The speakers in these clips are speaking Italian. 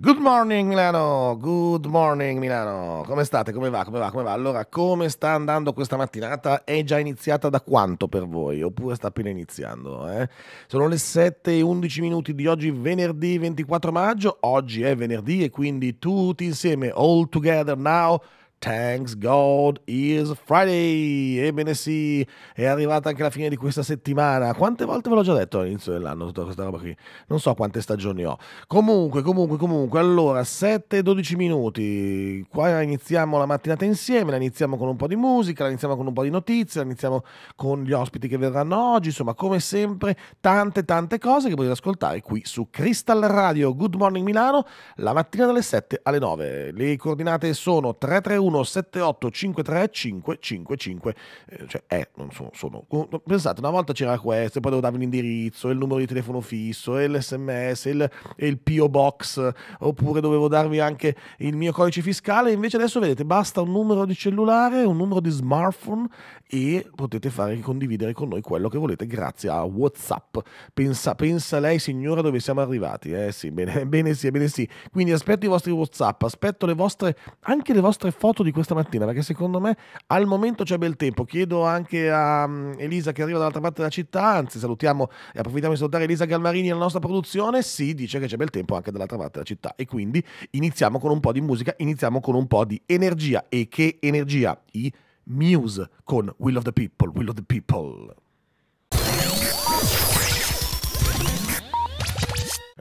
Good morning Milano, good morning Milano. Come state? Come va? Come va? Come va? Allora, come sta andando questa mattinata? È già iniziata da quanto per voi? Oppure sta appena iniziando? Eh? Sono le 7 e 11 minuti di oggi, venerdì 24 maggio. Oggi è venerdì e quindi tutti insieme, all together now, Thanks God is Friday. Ebbene sì, è arrivata anche la fine di questa settimana. Quante volte ve l'ho già detto all'inizio dell'anno tutta questa roba qui? Non so quante stagioni ho. Comunque, comunque, comunque, allora, 7-12 e minuti. Qua iniziamo la mattinata insieme, la iniziamo con un po' di musica, la iniziamo con un po' di notizie, la iniziamo con gli ospiti che verranno oggi. Insomma, come sempre, tante tante cose che potete ascoltare qui su Crystal Radio Good Morning Milano la mattina dalle 7 alle 9. Le coordinate sono 331 1 0178535555, eh, cioè, eh, non so, sono, pensate, una volta c'era questo, poi devo darvi l'indirizzo, il numero di telefono fisso, e l'SMS, il, e il PO Box, oppure dovevo darvi anche il mio codice fiscale, invece adesso vedete, basta un numero di cellulare, un numero di smartphone e potete fare condividere con noi quello che volete grazie a WhatsApp. Pensa, pensa lei signora dove siamo arrivati, eh sì, bene, bene sì, bene sì. Quindi aspetto i vostri WhatsApp, aspetto le vostre, anche le vostre foto foto di questa mattina perché secondo me al momento c'è bel tempo. Chiedo anche a mm, Elisa che arriva dall'altra parte della città, anzi salutiamo e approfittiamo di salutare Elisa Galmarini e la nostra produzione, si dice che c'è bel tempo anche dall'altra parte della città e quindi iniziamo con un po' di musica, iniziamo con un po' di energia e che energia? I Muse con Will of the People, Will of the People.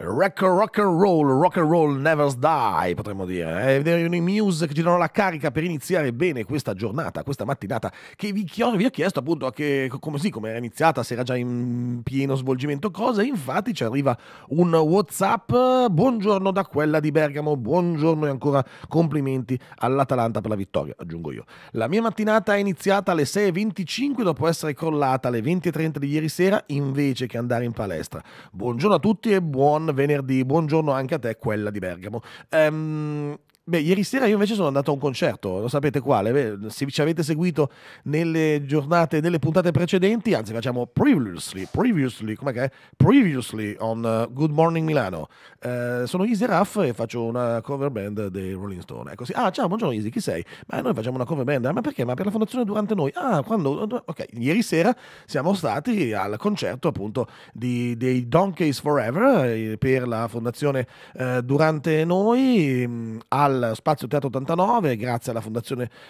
Rock, rock and roll, rock and roll never die, potremmo dire. Eh, I news che ci danno la carica per iniziare bene questa giornata, questa mattinata, che vi, vi ho chiesto appunto che, come, sì, come era iniziata, se era già in pieno svolgimento cosa. Infatti ci arriva un WhatsApp. Buongiorno da quella di Bergamo, buongiorno e ancora complimenti all'Atalanta per la vittoria, aggiungo io. La mia mattinata è iniziata alle 6.25 dopo essere crollata alle 20.30 di ieri sera invece che andare in palestra. Buongiorno a tutti e buon venerdì. Buongiorno anche a te, quella di Bergamo. Ehm, Beh, ieri sera io invece sono andato a un concerto, lo sapete quale? Beh, se ci avete seguito nelle giornate, nelle puntate precedenti, anzi facciamo previously, previously, com'è che è? Previously on uh, Good Morning Milano. Eh, sono Easy Raff e faccio una cover band dei Rolling Stone. Ecco sì, ah ciao, buongiorno Easy, chi sei? Ma noi facciamo una cover band, ah, ma perché? Ma per la fondazione Durante Noi. Ah, quando? Ok, ieri sera siamo stati al concerto appunto di, dei Donkeys Forever eh, per la fondazione eh, Durante Noi mm, al al Spazio Teatro 89, grazie alla,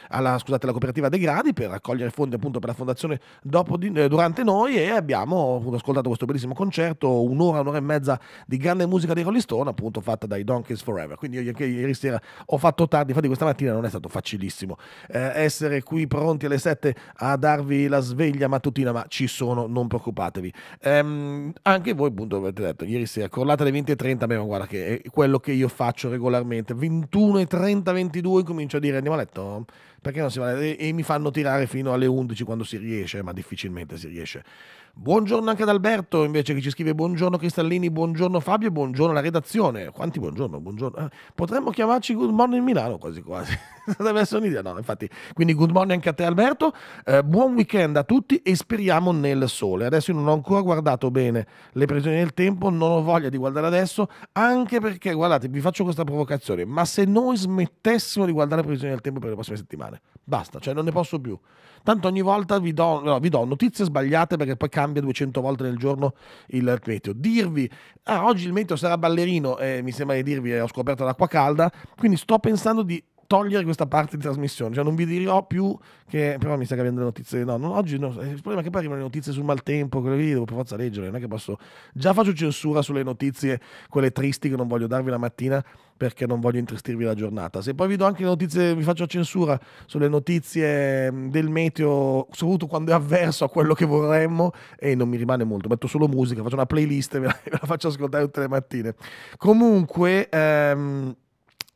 alla, scusate, alla cooperativa De Gradi per raccogliere fondi appunto per la fondazione di, eh, durante noi e abbiamo ascoltato questo bellissimo concerto, un'ora, un'ora e mezza di grande musica dei Rolling Stone appunto fatta dai Donkeys Forever. Quindi io anche ieri sera ho fatto tardi, infatti questa mattina non è stato facilissimo eh, essere qui pronti alle 7 a darvi la sveglia mattutina, ma ci sono, non preoccupatevi. Ehm, anche voi appunto avete detto, ieri sera, corlate alle 20.30, ma guarda che è quello che io faccio regolarmente, 21 1.30-22 comincio a dire andiamo a letto? perché non si va e, e mi fanno tirare fino alle 11 quando si riesce, ma difficilmente si riesce. Buongiorno anche ad Alberto invece che ci scrive buongiorno Cristallini, buongiorno Fabio buongiorno la redazione. Quanti buongiorno, buongiorno. Ah, potremmo chiamarci Good Morning Milano quasi quasi. Deve essere un'idea, no, infatti. Quindi good morning anche a te Alberto, eh, buon weekend a tutti e speriamo nel sole. Adesso io non ho ancora guardato bene le previsioni del tempo, non ho voglia di guardare adesso, anche perché guardate, vi faccio questa provocazione, ma se noi smettessimo di guardare le previsioni del tempo per le prossime settimane, male. Basta, cioè non ne posso più. Tanto ogni volta vi do, no, vi do, notizie sbagliate perché poi cambia 200 volte nel giorno il meteo. Dirvi, ah, oggi il meteo sarà ballerino, eh, mi sembra di dirvi, eh, ho scoperto l'acqua calda, quindi sto pensando di togliere questa parte di trasmissione. Cioè, non vi dirò più che. Però mi sta capendo le notizie. No, non, oggi no. Eh, il problema è che poi arrivano le notizie sul maltempo, quelle lì devo per forza leggere. Non è che posso. Già faccio censura sulle notizie, quelle tristi che non voglio darvi la mattina perché non voglio intristirvi la giornata. Se poi vi do anche le notizie, vi faccio censura sulle notizie mm, del meteo, soprattutto quando è avverso a quello che vorremmo, e non mi rimane molto. Metto solo musica, faccio una playlist e ve la, ve la faccio ascoltare tutte le mattine. Comunque. Ehm,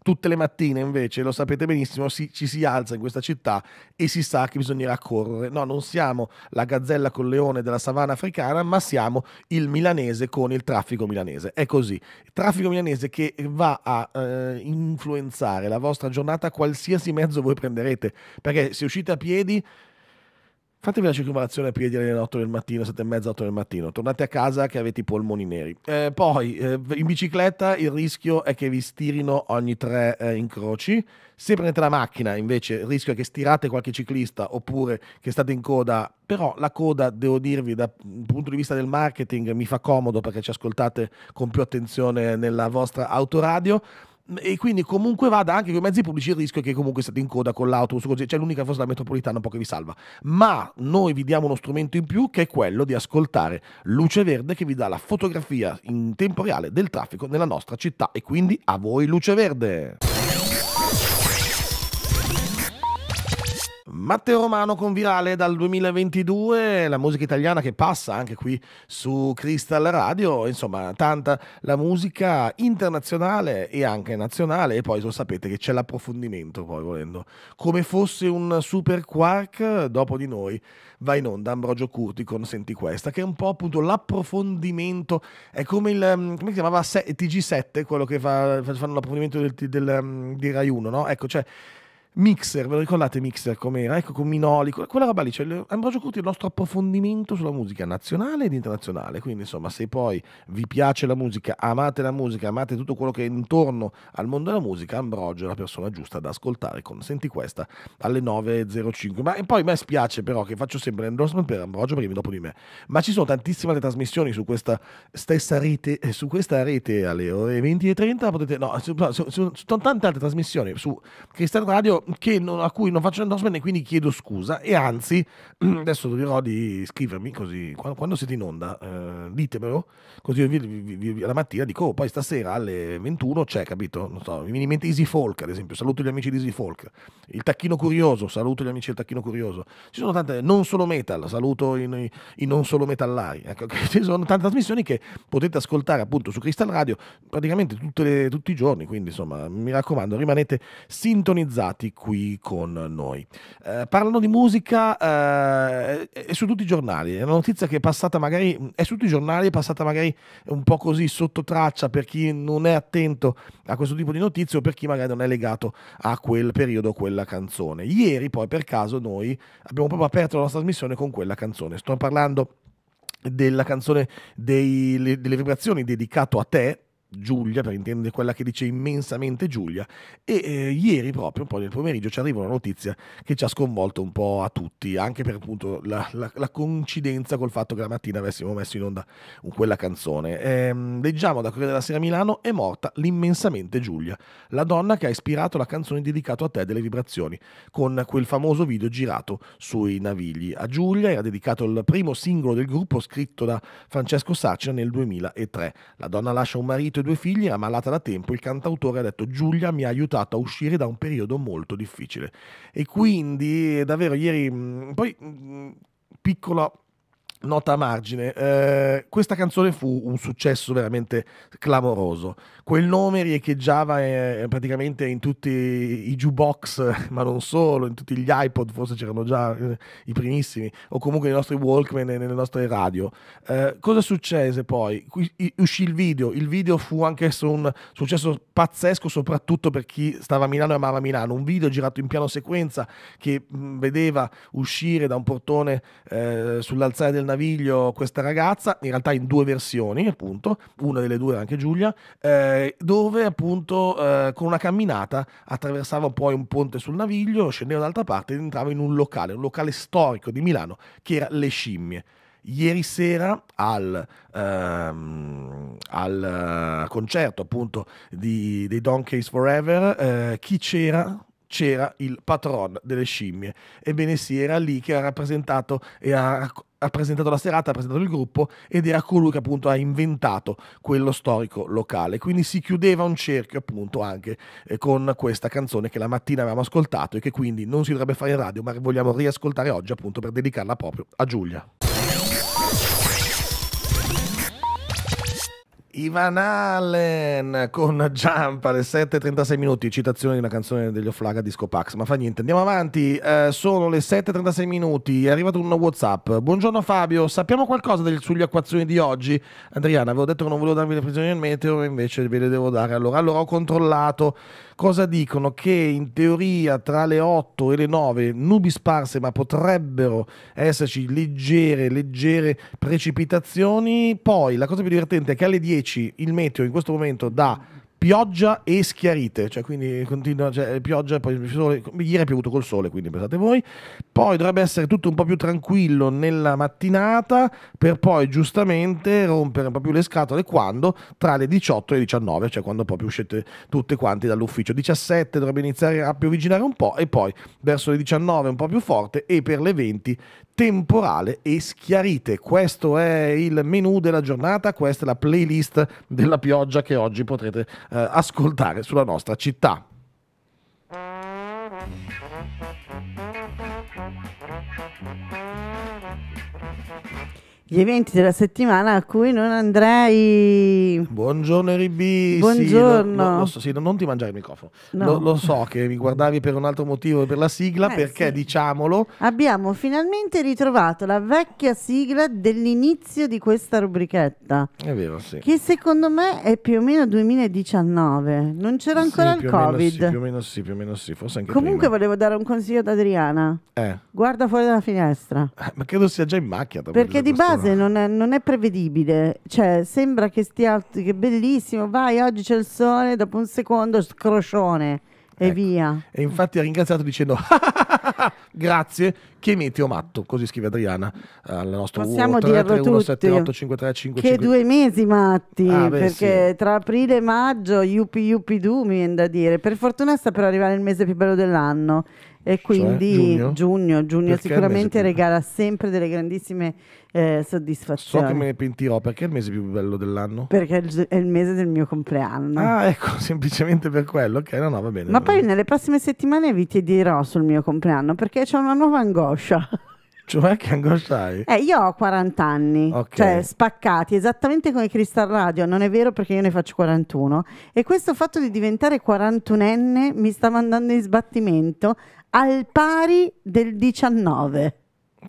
Tutte le mattine invece, lo sapete benissimo, si, ci si alza in questa città e si sa che bisognerà correre. No, non siamo la gazzella col leone della savana africana, ma siamo il milanese con il traffico milanese. È così. Il traffico milanese che va a eh, influenzare la vostra giornata qualsiasi mezzo voi prenderete, perché se uscite a piedi Fatevi la circolazione a piedi alle 8 del mattino, 7 e mezza, 8 del mattino. Tornate a casa che avete i polmoni neri. Eh, poi, eh, in bicicletta il rischio è che vi stirino ogni tre eh, incroci. Se prendete la macchina, invece, il rischio è che stirate qualche ciclista oppure che state in coda. Però la coda, devo dirvi, dal punto di vista del marketing, mi fa comodo perché ci ascoltate con più attenzione nella vostra autoradio e quindi comunque vada anche con i mezzi pubblici il rischio è che comunque state in coda con l'autobus così c'è cioè l'unica forza della metropolitana un po' che vi salva ma noi vi diamo uno strumento in più che è quello di ascoltare luce verde che vi dà la fotografia in tempo reale del traffico nella nostra città e quindi a voi luce verde Matteo Romano con Virale dal 2022, la musica italiana che passa anche qui su Crystal Radio, insomma tanta la musica internazionale e anche nazionale e poi lo sapete che c'è l'approfondimento poi volendo, come fosse un super quark dopo di noi va in onda Ambrogio Curti con Senti Questa che è un po' appunto l'approfondimento, è come il, mm, come si chiamava TG7, quello che fa, fanno l'approfondimento del, del, mm, di Rai 1, no? Ecco, cioè Mixer, ve lo ricordate Mixer com'era? Ecco con Minoli, quella roba lì, cioè Ambrogio Curti è il nostro approfondimento sulla musica nazionale ed internazionale, quindi insomma se poi vi piace la musica, amate la musica, amate tutto quello che è intorno al mondo della musica, Ambrogio è la persona giusta da ascoltare con Senti Questa alle 9.05, ma e poi a me spiace però che faccio sempre l'endorsement per Ambrogio perché viene dopo di me, ma ci sono tantissime altre trasmissioni su questa stessa rete, eh, su questa rete alle ore 20.30 potete, no, ci sono tante altre trasmissioni su Cristian Radio io non, a cui non faccio endorsement e quindi chiedo scusa e anzi adesso dovrò di scrivermi così quando, quando siete in onda eh, ditemelo così io vi, vi, vi, alla mattina dico oh, poi stasera alle 21 c'è capito non so mi viene in mente Easy Folk ad esempio saluto gli amici di Easy Folk il tacchino curioso saluto gli amici del tacchino curioso ci sono tante non solo metal saluto i, i non solo metallari ecco, ci sono tante trasmissioni che potete ascoltare appunto su Crystal Radio praticamente le, tutti i giorni quindi insomma mi raccomando rimanete sintonizzati qui con noi. Eh, parlano di musica, eh, è su tutti i giornali, è una notizia che è passata magari, è su tutti i giornali, è passata magari un po' così sotto traccia per chi non è attento a questo tipo di notizie o per chi magari non è legato a quel periodo, a quella canzone. Ieri poi per caso noi abbiamo proprio aperto la nostra trasmissione con quella canzone, sto parlando della canzone dei, delle vibrazioni dedicato a te Giulia, per intendere quella che dice immensamente Giulia, e eh, ieri proprio, poi nel pomeriggio, ci arriva una notizia che ci ha sconvolto un po' a tutti, anche per appunto la, la, la coincidenza col fatto che la mattina avessimo messo in onda quella canzone. Eh, leggiamo da Corriere della Sera Milano, è morta l'immensamente Giulia, la donna che ha ispirato la canzone dedicata a te delle vibrazioni, con quel famoso video girato sui navigli. A Giulia era dedicato il primo singolo del gruppo scritto da Francesco Saccia nel 2003. La donna lascia un marito sue due figlie, ammalata da tempo, il cantautore ha detto Giulia mi ha aiutato a uscire da un periodo molto difficile. E quindi davvero ieri, mm, poi mm, mm, piccolo, nota a margine, eh, questa canzone fu un successo veramente clamoroso. Quel nome riecheggiava eh, praticamente in tutti i jukebox, ma non solo, in tutti gli iPod, forse c'erano già eh, i primissimi, o comunque nei nostri Walkman e nelle nostre radio. Eh, cosa successe poi? uscì il video, il video fu anch'esso un successo pazzesco, soprattutto per chi stava a Milano e amava Milano. Un video girato in piano sequenza che mh, vedeva uscire da un portone eh, sull'alzare del naviglio questa ragazza, in realtà in due versioni, appunto, una delle due era anche Giulia, eh, dove appunto eh, con una camminata attraversava poi un ponte sul naviglio, scendeva dall'altra parte ed entrava in un locale, un locale storico di Milano che era Le Scimmie. Ieri sera al, ehm, al eh, concerto appunto di, dei Don Case Forever, eh, chi c'era? c'era il patron delle scimmie. Ebbene sì, era lì che ha rappresentato e ha ha presentato la serata, ha presentato il gruppo ed era colui che appunto ha inventato quello storico locale. Quindi si chiudeva un cerchio appunto anche eh, con questa canzone che la mattina avevamo ascoltato e che quindi non si dovrebbe fare in radio, ma vogliamo riascoltare oggi appunto per dedicarla proprio a Giulia. Ivan Allen con Jump alle 7.36 minuti, citazione di una canzone degli Offlaga Disco Pax, ma fa niente, andiamo avanti, eh, sono le 7.36 minuti, è arrivato un Whatsapp, buongiorno Fabio, sappiamo qualcosa del, sugli acquazzoni di oggi? Adriana, avevo detto che non volevo darvi le previsioni del meteo, invece ve le devo dare, allora, allora ho controllato, cosa dicono? Che in teoria tra le 8 e le 9 nubi sparse, ma potrebbero esserci leggere, leggere precipitazioni. Poi la cosa più divertente è che alle 10 il meteo in questo momento dà pioggia e schiarite, cioè quindi continua, cioè, pioggia, poi sole, ieri è piovuto col sole, quindi pensate voi, poi dovrebbe essere tutto un po' più tranquillo nella mattinata per poi giustamente rompere un po' più le scatole quando tra le 18 e le 19, cioè quando proprio uscite tutte quanti dall'ufficio, 17 dovrebbe iniziare a piovigginare un po' e poi verso le 19 un po' più forte e per le 20 temporale e schiarite. Questo è il menu della giornata, questa è la playlist della pioggia che oggi potrete eh, ascoltare sulla nostra città gli eventi della settimana a cui non andrei. Buongiorno Ribi. Buongiorno. Sì, lo, lo, lo so, sì, non ti mangiare il microfono. No. Lo, so che mi guardavi per un altro motivo per la sigla, eh, perché sì. diciamolo. Abbiamo finalmente ritrovato la vecchia sigla dell'inizio di questa rubrichetta. È vero, sì. Che secondo me è più o meno 2019. Non c'era ancora il Covid. Meno, più o meno sì, più o meno sì, forse anche Comunque prima. volevo dare un consiglio ad Adriana. Eh. Guarda fuori dalla finestra. Eh, ma credo sia già in macchina. Perché di base fase ah. non è, non è prevedibile, cioè sembra che stia che bellissimo, vai oggi c'è il sole, dopo un secondo scroscione. e ecco. via. E infatti ha ringraziato dicendo grazie, che meteo matto, così scrive Adriana eh, al nostro Possiamo dirlo 331 Che due mesi matti, ah, beh, perché sì. tra aprile e maggio, yupi yupi du mi viene da dire. Per fortuna sta per arrivare il mese più bello dell'anno e cioè, quindi cioè, giugno, giugno, giugno sicuramente regala sempre delle grandissime eh, soddisfazioni. So che me ne pentirò, perché è il mese più bello dell'anno? Perché è il mese del mio compleanno. Ah, ecco, semplicemente per quello, ok, no, no, va bene. Ma poi bene. nelle prossime settimane vi ti dirò sul mio compleanno, perché c'è una nuova angoscia. Cioè, che angoscia hai? Eh, io ho 40 anni, okay. cioè spaccati, esattamente come Crystal Radio, non è vero perché io ne faccio 41. E questo fatto di diventare 41enne mi sta mandando in sbattimento al pari del 19.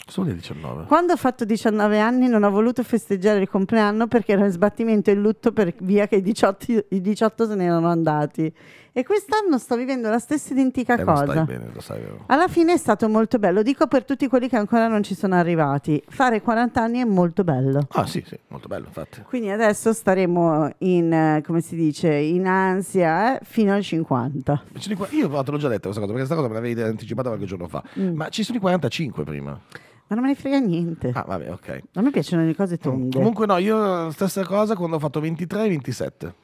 Solo il 19. Quando ho fatto 19 anni non ho voluto festeggiare il compleanno perché ero in sbattimento e lutto per via che i 18, i 18 se ne erano andati. E quest'anno sto vivendo la stessa identica eh, cosa. Stai bene, lo sai, vero? Oh. Alla fine è stato molto bello. Dico per tutti quelli che ancora non ci sono arrivati: fare 40 anni è molto bello. Ah, sì, sì, molto bello, infatti. Quindi adesso staremo in, eh, come si dice, in ansia eh, fino al 50. Io te l'ho già detto questa cosa, perché questa cosa me l'avevi anticipata qualche giorno fa. Mm. Ma ci sono i 45 prima. Ma non me ne frega niente. Ah, vabbè, ok. A me piacciono le cose tonde. Comunque, no, io stessa cosa quando ho fatto 23 e 27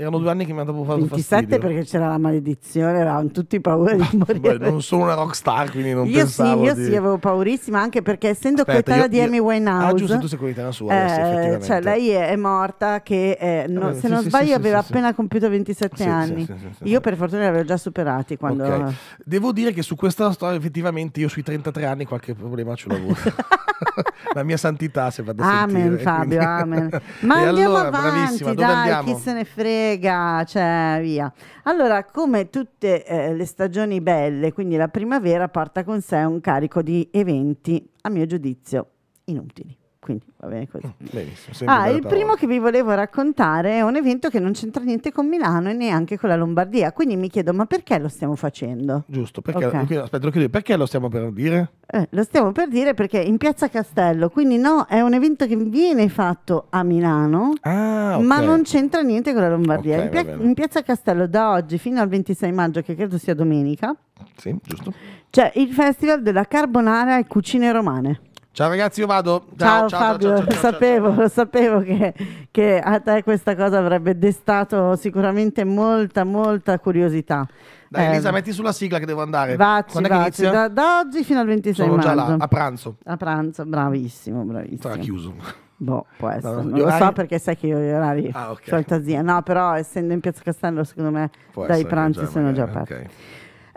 erano due anni che mi hanno proprio fatto 27 fastidio. perché c'era la maledizione, avevamo tutti paura di morire. Beh, non sono una rockstar, quindi non io pensavo Sì, io di... sì, avevo paurissima, anche perché essendo coetanea di Amy Winehouse... Ah, giusto, tu sei coetanea sua, eh, sì, Cioè, lei è, morta che, eh, no, ah, se sì, non sì, sbaglio, aveva appena compiuto 27 anni. io per fortuna li avevo già superati quando... Okay. Devo dire che su questa storia effettivamente io sui 33 anni qualche problema ce l'ho avuto. la mia santità si vada a amen, sentire. Amen Fabio, amen. Ma andiamo allora, avanti, dai, andiamo? chi se ne frega, cioè via. Allora, come tutte eh, le stagioni belle, quindi la primavera porta con sé un carico di eventi, a mio giudizio, inutili. Quindi va bene così. Mm, ah, il parola. primo che vi volevo raccontare è un evento che non c'entra niente con Milano e neanche con la Lombardia. Quindi mi chiedo, ma perché lo stiamo facendo? Giusto, perché, okay. lo, aspetta, lo chiedo, perché lo stiamo per dire? Eh, lo stiamo per dire perché in Piazza Castello, quindi no, è un evento che viene fatto a Milano, ah, okay. ma non c'entra niente con la Lombardia. Okay, in, pia in Piazza Castello da oggi fino al 26 maggio, che credo sia domenica, sì, giusto. c'è il Festival della Carbonara e Cucine Romane. Ciao ragazzi, io vado. Ciao, ciao, ciao Fabio, ciao, lo, sapevo, lo sapevo che, che, a te questa cosa avrebbe destato sicuramente molta, molta curiosità. Dai, eh, Elisa, ehm, metti sulla sigla che devo andare. Vacci, Quando vacci, da, da, oggi fino al 26 Sono maggio. Sono già là, a pranzo. A pranzo, bravissimo, bravissimo. Sarà chiuso. Boh, può essere. No, non lo so perché sai che io gli orari ah, okay. fantasia. No, però essendo in Piazza Castello, secondo me, può dai pranzi già, sono magari, già aperti. Ok.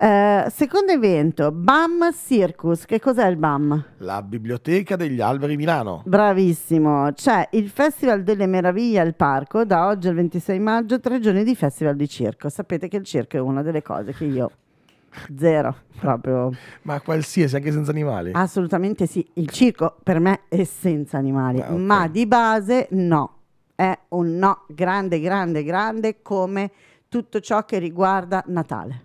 Eh, secondo evento, BAM Circus. Che cos'è il BAM? La Biblioteca degli Alberi Milano. Bravissimo. C'è il Festival delle Meraviglie al Parco, da oggi al 26 maggio, tre giorni di Festival di Circo. Sapete che il circo è una delle cose che io Zero, proprio. Ma qualsiasi, anche senza animali? Assolutamente sì. Il circo per me è senza animali, ah, okay. ma di base no. È un no grande, grande, grande come tutto ciò che riguarda Natale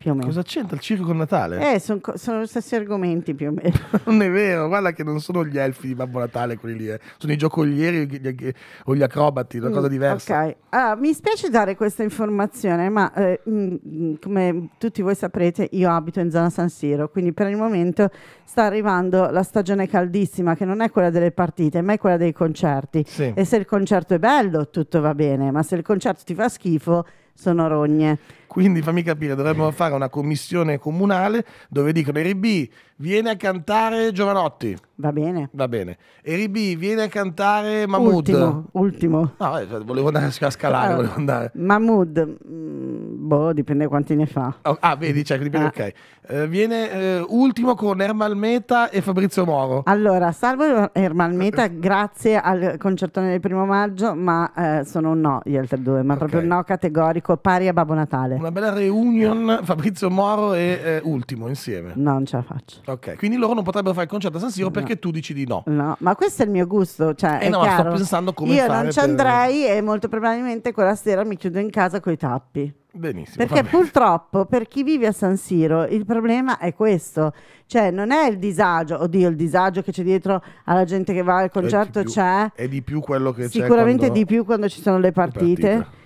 più o meno. Cosa c'entra il circo con Natale? Eh, sono gli stessi argomenti più o meno. non è vero, guarda che non sono gli elfi di Babbo Natale quelli lì, eh. sono i giocolieri gli, gli, gli, o gli acrobati, una mm, cosa diversa. Ok, allora, ah, mi spiace dare questa informazione, ma eh, mh, mm, mm, come tutti voi saprete io abito in zona San Siro, quindi per il momento sta arrivando la stagione caldissima che non è quella delle partite, ma è quella dei concerti. Sì. E se il concerto è bello tutto va bene, ma se il concerto ti fa schifo sono rogne. Quindi fammi capire, dovremmo fare una commissione comunale dove dicono Eri B, viene a cantare Giovanotti. Va bene. Va bene. RB viene a cantare Mahmood. Ultimo, ultimo. No, eh, cioè, volevo andare a scalare, eh, volevo andare. Mahmood, mm, boh, dipende quanti ne fa. Oh, ah, vedi, cioè, dipende, ah. ok. Eh, viene eh, ultimo con Ermal Meta e Fabrizio Moro. Allora, salvo Ermal Meta, grazie al concertone del primo maggio, ma eh, sono un no gli altri due, ma okay. proprio un no categorico, pari a Babbo Natale. Una bella reunion Fabrizio Moro e eh, Ultimo insieme. No, non ce la faccio. Ok, quindi loro non potrebbero fare il concerto a San Siro no. perché tu dici di no. No, ma questo è il mio gusto. Cioè, eh no, sto pensando come Io non ci andrei e molto probabilmente quella sera mi chiudo in casa coi tappi. Benissimo. Perché purtroppo per chi vive a San Siro il problema è questo, cioè non è il disagio, oddio il disagio che c'è dietro alla gente che va al concerto è c'è. È di più quello che sicuramente c'è. Sicuramente quando... di più quando ci sono le partite. Le partite.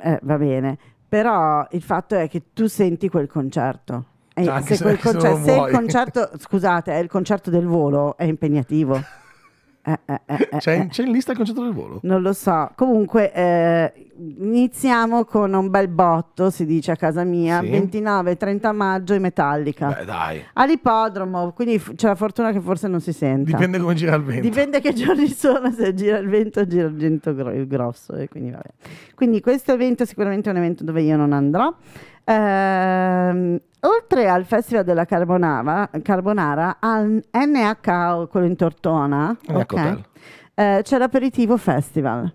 Eh, va bene, però il fatto è che tu senti quel concerto. E se, se, concerto, se, se il concerto, scusate, è eh, il concerto del volo, è impegnativo. Eh eh, eh, eh, c'è, eh. c'è, in lista il concetto del volo? Non lo so. Comunque, iniziamo con un bel botto, si dice a casa mia, sì. 29-30 maggio in Metallica. Beh, dai. All'ipodromo, quindi f- c'è la fortuna che forse non si sente. Dipende come gira il vento. Dipende che giorni sono, se gira il vento gira il vento gro- grosso. Quindi, quindi questo evento è sicuramente un evento dove io non andrò. Uh, oltre al Festival della Carbonara, Carbonara al NH, quello in Tortona, ecco, okay, eh, c'è l'Aperitivo Festival.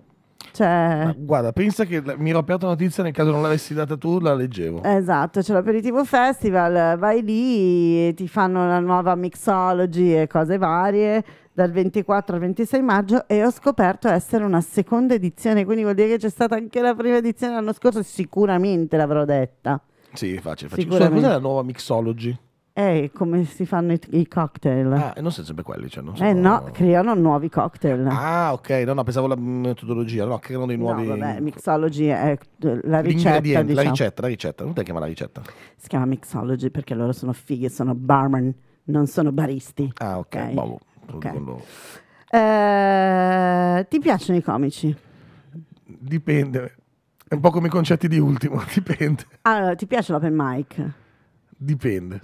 Cioè... Guarda, pensa che mi ero aperta una notizia nel caso non l'avessi data tu, la leggevo. Esatto, c'è l'aperitivo festival, vai lì, ti fanno la nuova mixology e cose varie dal 24 al 26 maggio e ho scoperto essere una seconda edizione, quindi vuol dire che c'è stata anche la prima edizione l'anno scorso, sicuramente l'avrò detta. Sì, facile, facile. Cioè, cos'è la nuova mixology? È come si fanno i, i cocktail. Ah, non sono sempre quelli, cioè non eh, sono... Eh no, creano nuovi cocktail. Ah, ok, no, no, pensavo alla mm, metodologia, no, creano dei nuovi... No, vabbè, mixology è la ricetta, diciamo. La ricetta, la ricetta, non te chiama la ricetta? Si chiama mixology perché loro sono fighi, sono barman, non sono baristi. Ah, ok, okay. bravo. Boh, okay. Eh, ti piacciono i comici? Dipende. È un po' come i concetti di ultimo, dipende. Allora, ti piace l'open mic? Dipende.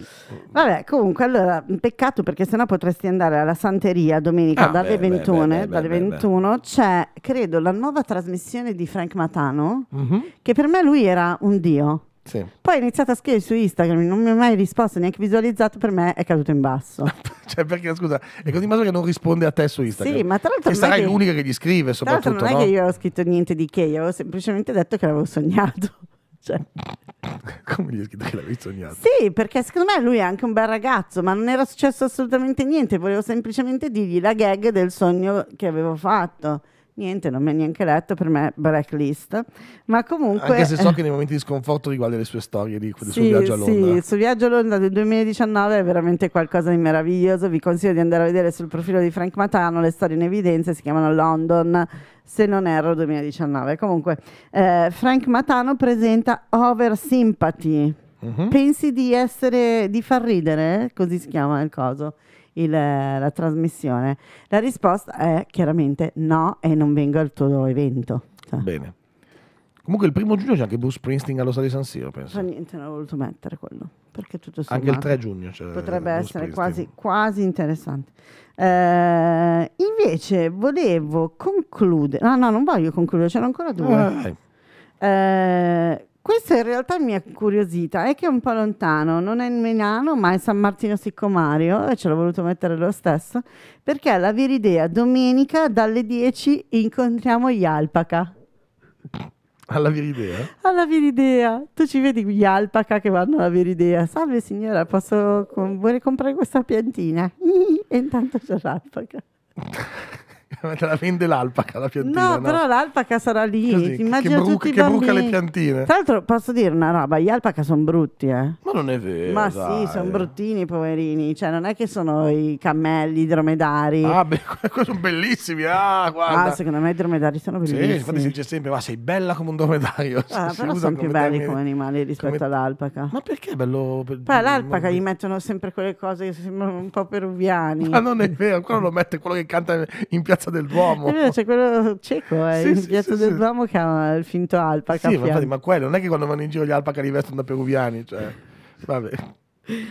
Vabbè, comunque, allora, peccato perché sennò potresti andare alla Santeria domenica ah, dalle, beh, 21, beh, beh, dalle 21. C'è, credo, la nuova trasmissione di Frank Matano, mm-hmm. che per me lui era un dio. Sì. Poi ho iniziato a scrivere su Instagram, non mi ha mai risposto, neanche visualizzato, per me è caduto in basso. cioè, perché scusa, è così Maso che non risponde a te su Instagram. Sì, ma tra l'altro. E sarai che... l'unica che gli scrive, soprattutto. non è che io ho scritto niente di che, io avevo semplicemente detto che l'avevo sognato. Cioè. Come gli hai scritto che l'avevi sognato? Sì, perché secondo me lui è anche un bel ragazzo, ma non era successo assolutamente niente. Volevo semplicemente dirgli la gag del sogno che avevo fatto niente, non mi ha neanche letto, per me blacklist. Ma comunque... Anche se so eh. che nei momenti di sconforto riguarda le sue storie di, sì, sul viaggio a Londra. Sì, il suo viaggio a Londra del 2019 è veramente qualcosa di meraviglioso, vi consiglio di andare a vedere sul profilo di Frank Matano le storie in evidenza, si chiamano London se non erro 2019. Comunque, eh, Frank Matano presenta Over Sympathy. Uh-huh. Pensi di essere, di far ridere? Così si chiama il coso il, la trasmissione? La risposta è chiaramente no e non vengo al tuo evento. Cioè. Bene. Comunque il primo giugno c'è anche Bruce Springsteen allo stadio San Siro, penso. Ma niente, non ho voluto mettere quello. Perché tutto sommato, anche il 3 giugno c'è Potrebbe essere quasi, quasi, interessante. Eh, invece volevo concludere... No, no, non voglio concludere, c'erano ancora due. Ah, eh, questo in realtà mi ha curiosita, è che è un po' lontano, non è in Milano ma è San Martino Siccomario e ce l'ho voluto mettere lo stesso, perché alla Viridea domenica dalle 10 incontriamo gli alpaca. Alla Viridea? Alla Viridea. Tu ci vedi gli alpaca che vanno alla Viridea. Salve signora, posso, vuole comprare questa piantina? E intanto c'è l'alpaca. te la vende l'alpaca la piantina. No, no? però l'alpaca sarà lì. Così, che, bruca, che bruca le piantine. Tra l'altro, posso dire una roba: gli alpaca sono brutti, eh. Ma non è vero. Ma dai. sì, sono bruttini, poverini. Cioè, non è che sono i cammelli, i dromedari. Ah, beh, sono bellissimi. Ah, guarda. Ah, secondo me i dromedari sono bellissimi. Sì, infatti si dice sempre: ma sei bella come un dromedario. Ah, però sono più belli termini. come animali rispetto come... all'alpaca. Ma perché è bello? Beh, l'alpaca gli mettono sempre quelle cose che sembrano un po' peruviani. Ma non è vero, quello lo mette quello che canta in piazza piazza del Duomo. Vero, eh, c'è quello cieco, eh, sì, in sì, piazza sì, del Duomo che ha il finto alpaca. Sì, ma, infatti, ma, quello non è che quando vanno in giro gli alpaca rivestono da peruviani, cioè, vabbè.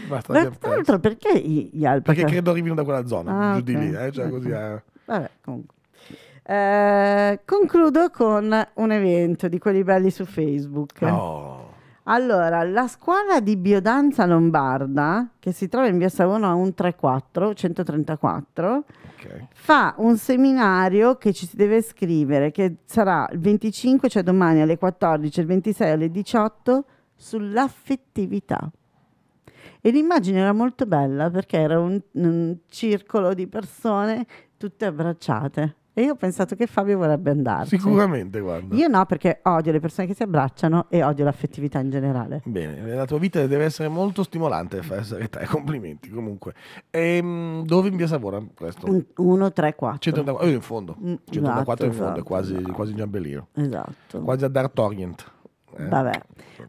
Basta, ma tra l'altro perché gli alpaca? Perché credo arrivino da quella zona, ah, giù okay. di lì, eh, cioè eh, okay. così. Eh. Vabbè, comunque. Eh, concludo con un evento di quelli belli su Facebook. Oh allora, la scuola di biodanza lombarda, che si trova in via Savona 134, 134, okay. fa un seminario che ci si deve iscrivere, che sarà il 25, cioè domani alle 14, il 26 alle 18, sull'affettività. E l'immagine era molto bella perché era un, un circolo di persone tutte abbracciate. E io ho pensato che Fabio vorrebbe andarci. Sicuramente, guarda. Io no, perché odio le persone che si abbracciano e odio l'affettività in generale. Bene, la tua vita deve essere molto stimolante, per essere te, complimenti comunque. Ehm, dove in via Savona questo? 1, 3, 4. 134 in fondo, 134 mm, esatto, in fondo, esatto. quasi, quasi in Giambellino. Esatto. Quasi a Dart Orient. Eh? Vabbè,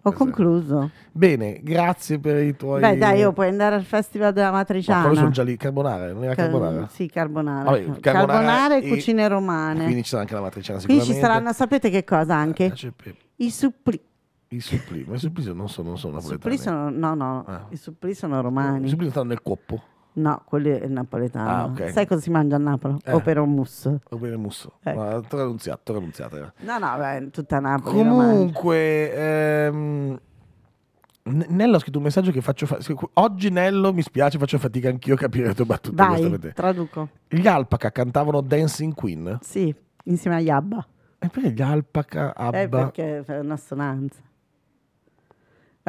ho concluso. Bene, grazie per i tuoi. Beh, dai, io puoi andare al Festival della Matriciana. Ma quello sono già lì, carbonare, non era Car- carbonare? Sì, carbonare. Vabbè, carbonare, carbonare e cucine romane. Quindi ci sarà anche la matriciana Quindi ci saranno, sapete che cosa anche? Eh, I supplì. I supplì, ma i supplì non sono, non sono napoletani. Supplì sono, no, no, ah. i supplì sono romani. I supplì stanno nel coppo. No, quello è napoletano. Ah, okay. Sai cosa si mangia a Napoli? Eh. Opera mousse. Opera mousse. Ecco. Ma traduziata, traduziata. Eh. No, no, beh, tutta Napoli. Comunque, ehm, Nello ha scritto un messaggio che faccio. Fa- Oggi, Nello, mi spiace, faccio fatica anch'io a capire le tue battute. Vai, traduco. Gli Alpaca cantavano Dancing Queen? Sì, insieme agli Abba. E perché gli Alpaca eh, Abba? Eh, perché è per un'assonanza.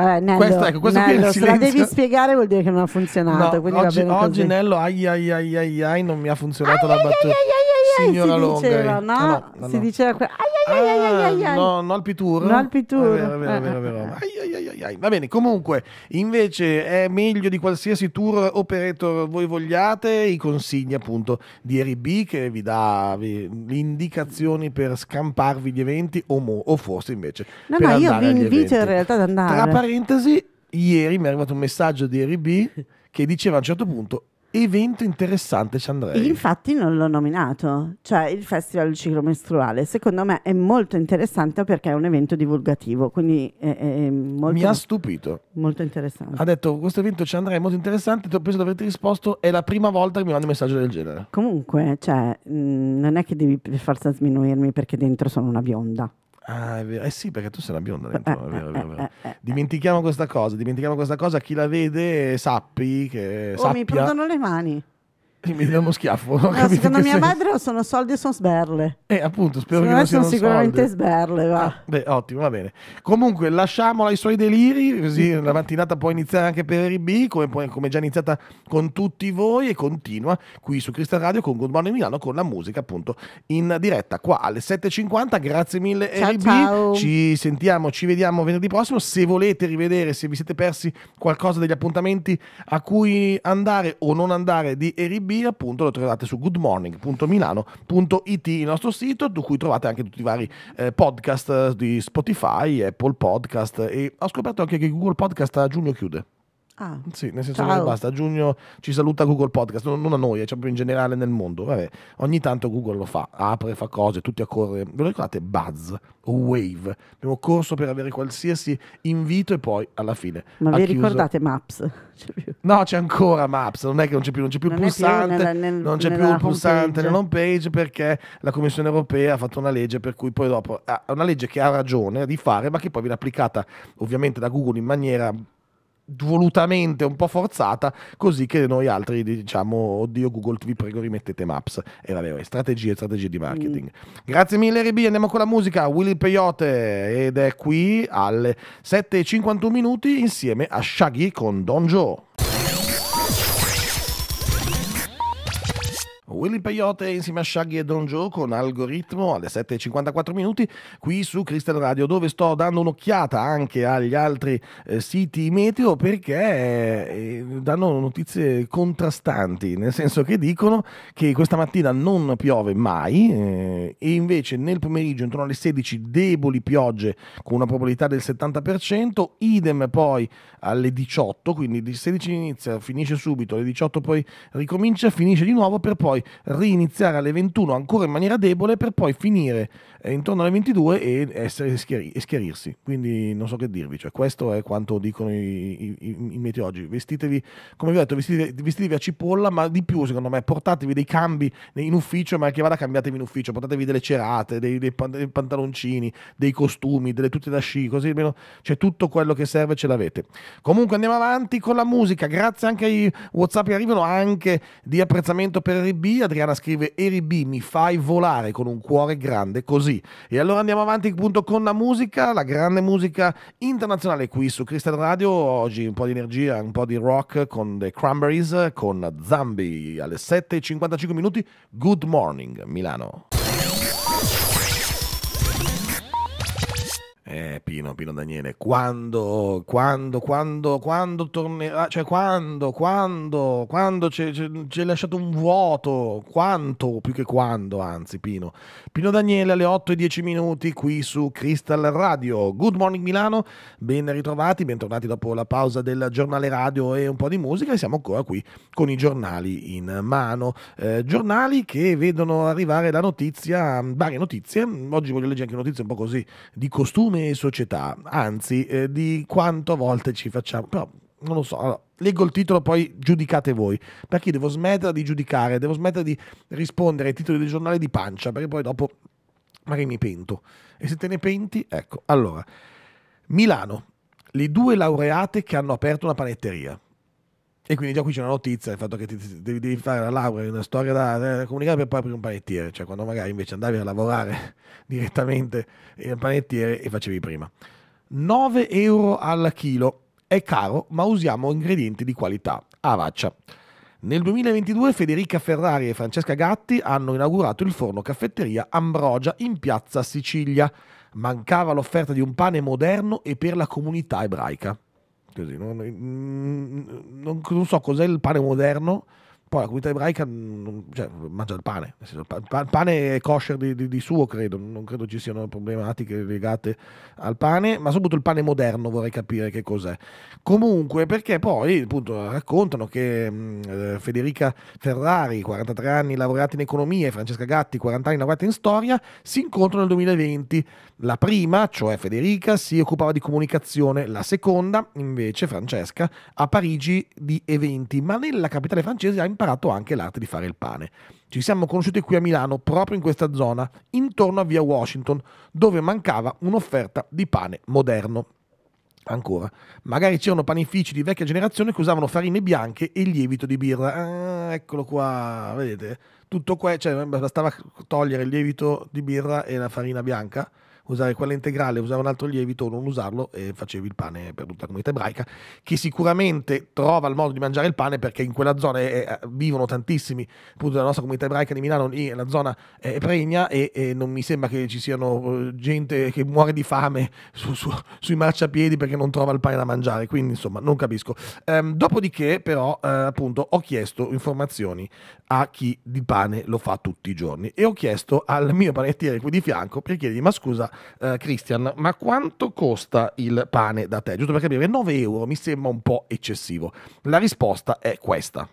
Vabbè, eh, Nello, questo, ecco, questo Nello, se la devi spiegare vuol dire che non ha funzionato. No, oggi, oggi Nello, ai, ai, ai, ai, non mi ha funzionato ai, la battuta. Ai, ai, ai, signora si Longa. Diceva, no? No, no, si diceva que- ai, ai, ai, ah, ai, ai, ah, ai. No, no al P-Tour. al p ah, eh, eh. Va bene, comunque, invece è meglio di qualsiasi tour operator voi vogliate, i consigli appunto di RB che vi dà vi, le indicazioni per scamparvi gli eventi o, mo, o forse invece No, per no, io vi invito in realtà ad andare. Tra parentesi, ieri mi è arrivato un messaggio di RB che diceva a un certo punto evento interessante ci andrei. Infatti non l'ho nominato, cioè il Festival del ciclo mestruale. Secondo me è molto interessante perché è un evento divulgativo, quindi è, è molto, Mi ha stupito. Molto interessante. Ha detto questo evento ci andrei, è molto interessante, ti ho preso di risposto, è la prima volta che mi mandi un messaggio del genere. Comunque, cioè, mh, mm, non è che devi per forza sminuirmi perché dentro sono una bionda. Ah, è vero. Eh sì, perché tu sei una bionda dentro. È vero, è vero, è vero. Dimentichiamo questa cosa, dimentichiamo questa cosa. Chi la vede sappi che... Oh, sappia... mi prudono le mani. mi dà uno schiaffo. No, secondo mia sei. madre sono soldi e sono sberle. Eh, appunto, spero secondo che non siano sono sicuramente soldi. sberle, va. Ah, beh, ottimo, va bene. Comunque, lasciamola ai suoi deliri, così mm. la mattinata può iniziare anche per RB, come, come già iniziata con tutti voi e continua qui su Crystal Radio con Good Morning Milano con la musica appunto in diretta qua alle 7.50. Grazie mille ciao, RB, ciao. ci sentiamo, ci vediamo venerdì prossimo. Se volete rivedere, se vi siete persi qualcosa degli appuntamenti a cui andare o non andare di RB, appunto lo trovate su goodmorning.milano.it, il nostro sito, su cui trovate anche tutti i vari eh, podcast eh, di Spotify, Apple Podcast e ho scoperto anche che Google Podcast a giugno chiude. Ah. Sì, nel senso che basta. A giugno ci saluta Google Podcast, non, a noi, eh, cioè proprio in generale nel mondo. Vabbè, ogni tanto Google lo fa, apre, fa cose, tutti a correre. Ve lo ricordate? Buzz Wave. Abbiamo corso per avere qualsiasi invito e poi alla fine. Ma vi chiuso. ricordate Maps? C'è no, c'è ancora Maps, non è che non c'è più, non c'è più non il pulsante, più nella, nel, non c'è più il pulsante nella home page perché la Commissione europea ha fatto una legge per cui poi dopo, ha una legge che ha ragione di fare, ma che poi viene applicata ovviamente da Google in maniera volutamente un po' forzata, così che noi altri diciamo, oddio Google, vi prego rimettete Maps. E vabbè, è strategie, strategie di marketing. Mm. Grazie mille RB, andiamo con la musica, Willy Peyote, ed è qui alle 7.51 minuti insieme a Shaggy con Don Joe. Willy Peyote insieme a Shaggy e Don Joe con Algoritmo alle 7.54 minuti qui su Crystal Radio dove sto dando un'occhiata anche agli altri eh, siti meteo perché eh, danno notizie contrastanti, nel senso che dicono che questa mattina non piove mai eh, e invece nel pomeriggio intorno alle 16 deboli piogge con una probabilità del 70%, idem poi alle 18, quindi di 16 inizia, finisce subito, alle 18 poi ricomincia, finisce di nuovo per poi riniziare alle 21 ancora in maniera debole per poi finire eh, intorno alle 22 e essere schieri- schierirsi. Quindi non so che dirvi, cioè, questo è quanto dicono i, i, i meteorologi. Vestitevi, come vi ho detto, vestitevi, vestitevi, a cipolla, ma di più secondo me portatevi dei cambi in ufficio, ma che vada cambiatevi in ufficio, portatevi delle cerate, dei, dei, dei pantaloncini, dei costumi, delle tute da sci, così almeno c'è tutto quello che serve, ce l'avete. Comunque andiamo avanti con la musica, grazie anche ai Whatsapp che arrivano anche di apprezzamento per RB Adriana scrive Eri B, mi fai volare con un cuore grande così. E allora andiamo avanti appunto con la musica, la grande musica internazionale qui su Crystal Radio, oggi un po' di energia, un po' di rock con The Cranberries, con Zambi alle 7.55 minuti, Good Morning Milano. eh, Pino, Pino Daniele, quando, quando, quando, quando tornerà, cioè quando, quando, quando ci hai lasciato un vuoto, quanto, più che quando, anzi Pino. Pino Daniele alle 8 e 10 minuti qui su Crystal Radio. Good Morning Milano, ben ritrovati, bentornati dopo la pausa del giornale radio e un po' di musica e siamo ancora qui con i giornali in mano. Eh, giornali che vedono arrivare la notizia, varie notizie, oggi voglio leggere anche notizie un po' così di costume come società, anzi eh, di quanto a volte ci facciamo, però non lo so, allora, leggo il titolo poi giudicate voi, perché devo smettere di giudicare, devo smettere di rispondere ai titoli del giornale di pancia, perché poi dopo magari mi pento. E se te ne penti, ecco, allora, Milano, le due laureate che hanno aperto una panetteria. E quindi già qui c'è una notizia, il fatto che ti, ti, devi fare la laurea, una storia da, da comunicare per poi aprire un panettiere, cioè quando magari invece andavi a lavorare direttamente nel panettiere e facevi prima. 9 euro al chilo, è caro ma usiamo ingredienti di qualità, avaccia. Nel 2022 Federica Ferrari e Francesca Gatti hanno inaugurato il forno caffetteria Ambrogia in piazza Sicilia. Mancava l'offerta di un pane moderno e per la comunità ebraica. Così, non, non so cos'è il pane moderno, poi la comunità ebraica mm, cioè, mangia il pane, il pane è kosher di, di, di, suo, credo, non credo ci siano problematiche legate al pane, ma soprattutto il pane moderno vorrei capire che cos'è. Comunque, perché poi appunto, raccontano che mh, mm, eh, Federica Ferrari, 43 anni laureata in economia, e Francesca Gatti, 40 anni laureata in storia, si incontrano nel 2020. La prima, cioè Federica, si occupava di comunicazione, la seconda, invece, Francesca, a Parigi di eventi, ma nella capitale francese ha imparato imparato anche l'arte di fare il pane. Ci siamo conosciuti qui a Milano, proprio in questa zona, intorno a via Washington, dove mancava un'offerta di pane moderno. Ancora, magari c'erano panifici di vecchia generazione che usavano farine bianche e lievito di birra. Ah, eccolo qua, vedete? Tutto qua, cioè bastava togliere il lievito di birra e la farina bianca usare quella integrale, usare un altro lievito o non usarlo e facevi il pane per tutta la comunità ebraica, che sicuramente trova il modo di mangiare il pane perché in quella zona è, eh, vivono tantissimi, appunto della nostra comunità ebraica di Milano, lì è la zona è eh, pregna e, e, non mi sembra che ci siano eh, gente che muore di fame su, su, sui marciapiedi perché non trova il pane da mangiare, quindi insomma non capisco. Ehm, dopodiché però eh, appunto ho chiesto informazioni a chi di pane lo fa tutti i giorni e ho chiesto al mio panettiere qui di fianco per chiedergli ma scusa eh, Christian, ma quanto costa il pane da te? Giusto per capire, 9 euro mi sembra un po' eccessivo. La risposta è questa.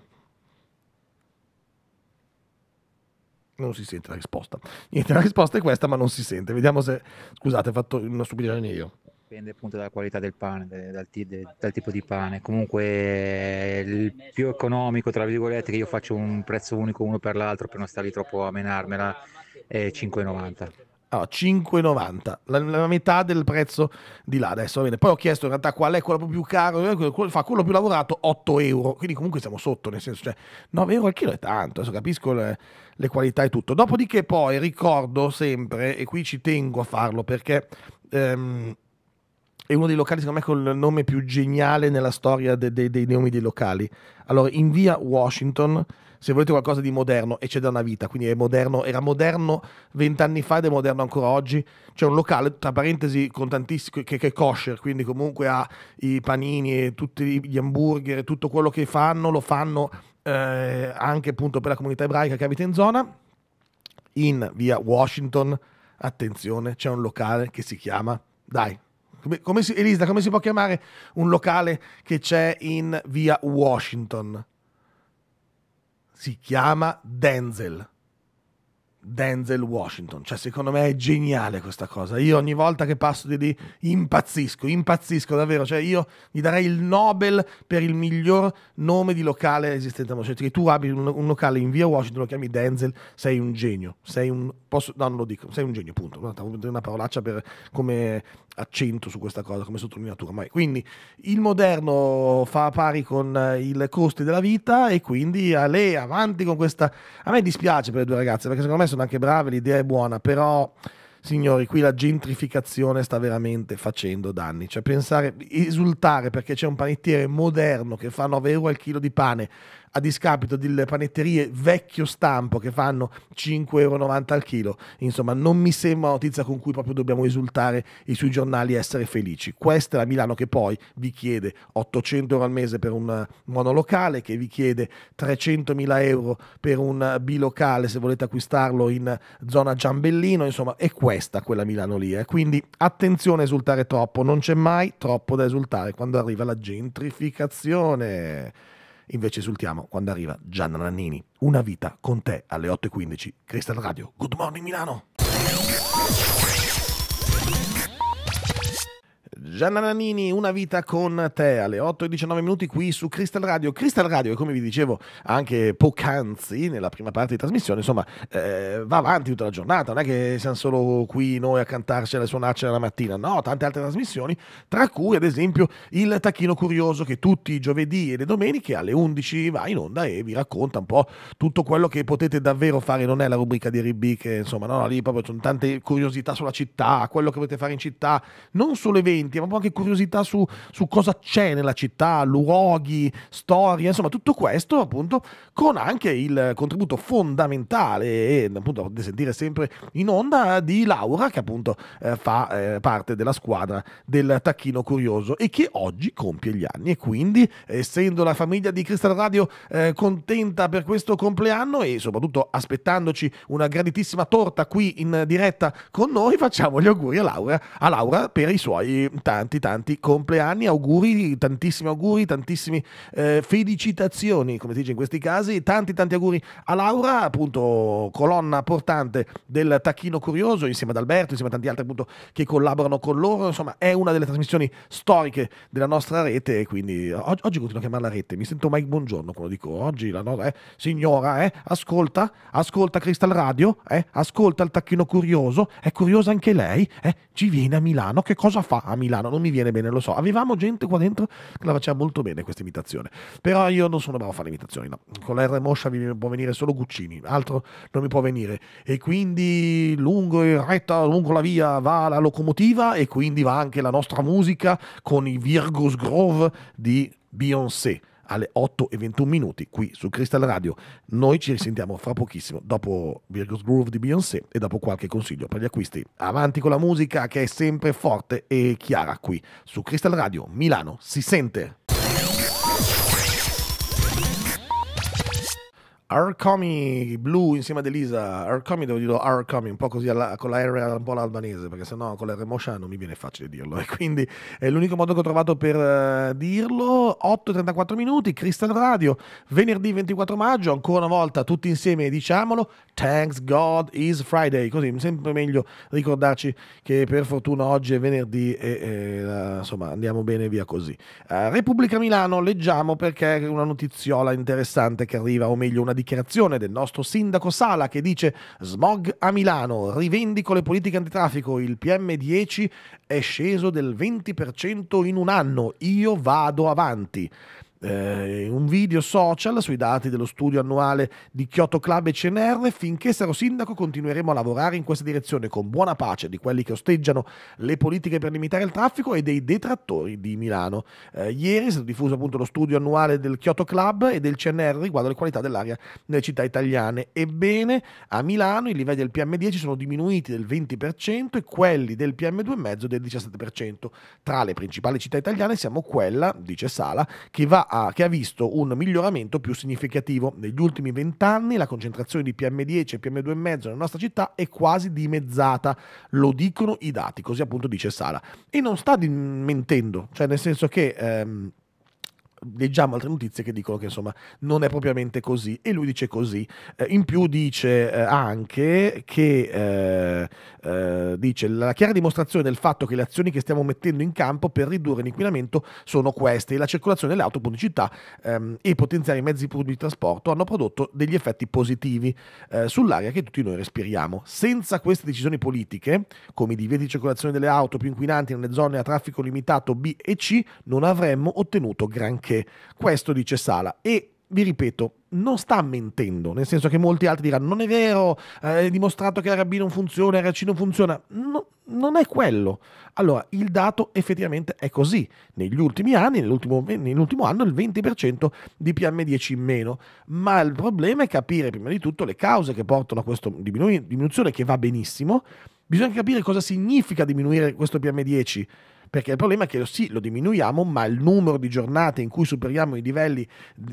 Non si sente la risposta. Niente, la risposta è questa, ma non si sente. Vediamo se... Scusate, ho fatto una stupidaggine io. Dipende appunto dalla qualità del pane, dal, dal, dal, tipo di pane. Comunque il più economico, tra virgolette, che io faccio un prezzo unico uno per l'altro per non stare lì troppo a menarmela, è 5,90. Allora, ah, 5,90, la, la, metà del prezzo di là adesso. Bene. Poi ho chiesto in realtà qual è quello più caro, quello, fa quello più lavorato 8 euro, quindi comunque siamo sotto, nel senso, cioè 9 euro al chilo è tanto, adesso capisco le, le qualità e tutto. Dopodiché poi ricordo sempre, e qui ci tengo a farlo perché... Ehm, è uno dei locali, secondo me, con il nome più geniale nella storia dei, dei, dei nomi dei locali. Allora, in via Washington, se volete qualcosa di moderno e c'è da una vita, quindi moderno, era moderno vent'anni fa ed è moderno ancora oggi, c'è un locale, tra parentesi, con tantissimi, che, che, è kosher, quindi comunque ha i panini, e tutti gli hamburger, tutto quello che fanno, lo fanno eh, anche appunto per la comunità ebraica che abita in zona, in via Washington, attenzione, c'è un locale che si chiama, dai, come, come si, Elisa, come si può chiamare un locale che c'è in via Washington? si chiama Denzel. Denzel Washington. Cioè, secondo me è geniale questa cosa. Io ogni volta che passo di lì impazzisco, impazzisco davvero. Cioè, io gli darei il Nobel per il miglior nome di locale esistente al Cioè, che tu abbi un, un, locale in via Washington, lo chiami Denzel, sei un genio. Sei un. Posso, no, non lo dico, sei un genio, punto. Una parolaccia per, come accento su questa cosa, come sottolineatura. Ma quindi il moderno fa pari con eh, il costo della vita e quindi a lei avanti con questa. A me dispiace per le due ragazze, perché secondo me sono sono anche brave, l'idea è buona, però signori, qui la gentrificazione sta veramente facendo danni. Cioè, pensare, esultare perché c'è un panettiere moderno che fa 9 euro al chilo di pane a discapito delle panetterie vecchio stampo che fanno 5,90 euro al chilo. Insomma, non mi sembra una notizia con cui proprio dobbiamo esultare e sui giornali e essere felici. Questa è la Milano che poi vi chiede 800 euro al mese per un monolocale, che vi chiede 300.000 euro per un bilocale se volete acquistarlo in zona Giambellino, insomma, è questa quella Milano lì. Eh. Quindi attenzione a esultare troppo, non c'è mai troppo da esultare quando arriva la gentrificazione. Invece esultiamo quando arriva Gianna Nannini. Una vita con te alle 8.15. Crystal Radio. Good morning Milano! Gianna Nannini, una vita con te alle 8 e 19 minuti qui su Crystal Radio. Crystal Radio, come vi dicevo anche poc'anzi nella prima parte di trasmissione, insomma, eh, va avanti tutta la giornata. Non è che siamo solo qui noi a cantarci e suonarci la mattina, no, tante altre trasmissioni, tra cui ad esempio il Tacchino Curioso che tutti i giovedì e le domeniche alle 11 va in onda e vi racconta un po' tutto quello che potete davvero fare. Non è la rubrica di RB che insomma, no, lì proprio sono tante curiosità sulla città, quello che potete fare in città, non solo eventi ambienti, ma un anche curiosità su, su cosa c'è nella città, luoghi, storia, insomma tutto questo appunto con anche il contributo fondamentale e appunto potete sentire sempre in onda di Laura che appunto eh, fa eh, parte della squadra del Tacchino Curioso e che oggi compie gli anni e quindi essendo la famiglia di Crystal Radio eh, contenta per questo compleanno e soprattutto aspettandoci una graditissima torta qui in diretta con noi facciamo gli auguri a Laura, a Laura per i suoi tanti, tanti compleanni, auguri, tantissimi auguri, tantissime eh, felicitazioni, come si dice in questi casi, tanti, tanti auguri a Laura, appunto colonna portante del Tacchino Curioso, insieme ad Alberto, insieme a tanti altri appunto che collaborano con loro, insomma è una delle trasmissioni storiche della nostra rete, quindi oggi, oggi continuo a chiamarla rete, mi sento Mike Buongiorno quando dico oggi la nostra, eh, signora, eh, ascolta, ascolta Crystal Radio, eh, ascolta il Tacchino Curioso, è curiosa anche lei, eh, ci viene a Milano, che cosa fa a Milano, non mi viene bene, lo so. Avevamo gente qua dentro che la faceva molto bene questa imitazione. Però io non sono bravo a fare imitazioni, no. Con la R moscia mi può venire solo Guccini, altro non mi può venire. E quindi lungo e retta, lungo la via va la locomotiva e quindi va anche la nostra musica con i Virgus Grove di Beyoncé alle 8 e 21 minuti qui su Crystal Radio. Noi ci risentiamo fra pochissimo dopo Virgo's Groove di Beyoncé e dopo qualche consiglio per gli acquisti. Avanti con la musica che è sempre forte e chiara qui su Crystal Radio Milano si sente. Arcomi blu insieme ad Elisa. Arcomi devo dire Arcomi, un po' così alla, con la R un po' l'albanese, perché sennò con la R moscia non mi viene facile dirlo. E eh. quindi è l'unico modo che ho trovato per uh, dirlo. 8.34 minuti, Crystal Radio, venerdì 24 maggio, ancora una volta tutti insieme diciamolo. Thanks God is Friday. Così sempre meglio ricordarci che per fortuna oggi è venerdì e, e uh, insomma andiamo bene via così. Uh, Repubblica Milano, leggiamo perché è una notiziola interessante che arriva, o meglio una dichiarazione del nostro sindaco Sala che dice smog a Milano, rivendico le politiche antitraffico, il PM10 è sceso del 20% in un anno, io vado avanti eh, un video social sui dati dello studio annuale di Kyoto Club e CNR. Finché sarò sindaco continueremo a lavorare in questa direzione con buona pace di quelli che osteggiano le politiche per limitare il traffico e dei detrattori di Milano. Eh, ieri è stato diffuso appunto lo studio annuale del Kyoto Club e del CNR riguardo alle qualità dell'aria nelle città italiane. Ebbene, a Milano i livelli del PM10 sono diminuiti del 20% e quelli del PM2,5 del 17%. Tra le principali città italiane siamo quella, dice Sala, che va ha, che ha visto un miglioramento più significativo. Negli ultimi vent'anni la concentrazione di PM10 e PM2,5 nella nostra città è quasi dimezzata, lo dicono i dati, così appunto dice Sala. E non sta mentendo, cioè nel senso che... Ehm, leggiamo altre notizie che dicono che insomma non è propriamente così e lui dice così eh, in più dice eh, anche che eh, eh, dice la chiara dimostrazione del fatto che le azioni che stiamo mettendo in campo per ridurre l'inquinamento sono queste la circolazione delle auto pubblicità ehm, e potenziare i mezzi pubblici di trasporto hanno prodotto degli effetti positivi eh, sull'aria che tutti noi respiriamo senza queste decisioni politiche come i divieti di circolazione delle auto più inquinanti nelle zone a traffico limitato B e C non avremmo ottenuto granché che questo dice Sala. E vi ripeto, non sta mentendo, nel senso che molti altri diranno non è vero, eh, è dimostrato che la B non funziona, RC non funziona. No, non è quello. Allora, il dato effettivamente è così. Negli ultimi anni, nell'ultimo, nell'ultimo anno, il 20% di PM10 in meno. Ma il problema è capire prima di tutto le cause che portano a questa diminuzione, che va benissimo. Bisogna capire cosa significa diminuire questo PM10 perché il problema è che sì, lo diminuiamo, ma il numero di giornate in cui superiamo i livelli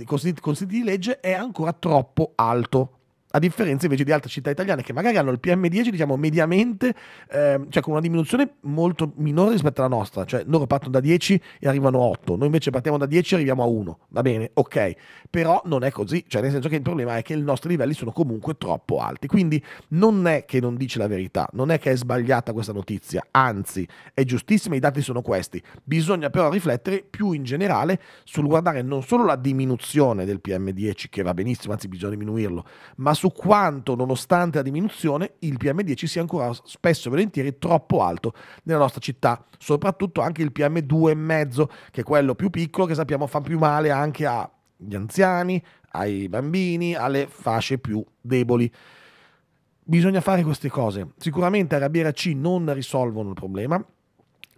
consentiti di legge è ancora troppo alto a differenza invece di altre città italiane che magari hanno il PM10, diciamo, mediamente, eh, cioè con una diminuzione molto minore rispetto alla nostra, cioè loro partono da 10 e arrivano a 8, noi invece partiamo da 10 e arriviamo a 1, va bene, ok, però non è così, cioè nel senso che il problema è che i nostri livelli sono comunque troppo alti, quindi non è che non dice la verità, non è che è sbagliata questa notizia, anzi è giustissima, i dati sono questi, bisogna però riflettere più in generale sul guardare non solo la diminuzione del PM10 che va benissimo, anzi bisogna diminuirlo, ma sul su quanto, nonostante la diminuzione, il PM10 sia ancora spesso e volentieri troppo alto nella nostra città, soprattutto anche il PM2,5, che è quello più piccolo che sappiamo fa più male anche agli anziani, ai bambini, alle fasce più deboli. Bisogna fare queste cose. Sicuramente la barriera C non risolvono il problema,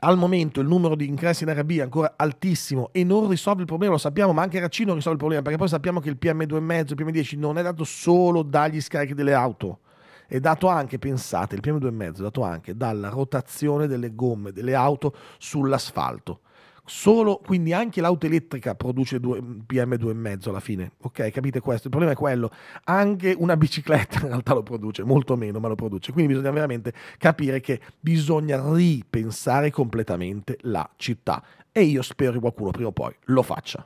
al momento il numero di ingressi in Arabia è ancora altissimo e non risolve il problema, lo sappiamo, ma anche Raccino risolve il problema, perché poi sappiamo che il PM2,5, il PM10 non è dato solo dagli scarichi delle auto, è dato anche, pensate, il PM2,5 è dato anche dalla rotazione delle gomme delle auto sull'asfalto Solo, quindi anche l'auto elettrica produce due, mm, PM2,5 alla fine, ok? Capite questo? Il problema è quello. Anche una bicicletta in realtà lo produce, molto meno, ma lo produce. Quindi bisogna veramente capire che bisogna ripensare completamente la città. E io spero che qualcuno prima o poi lo faccia.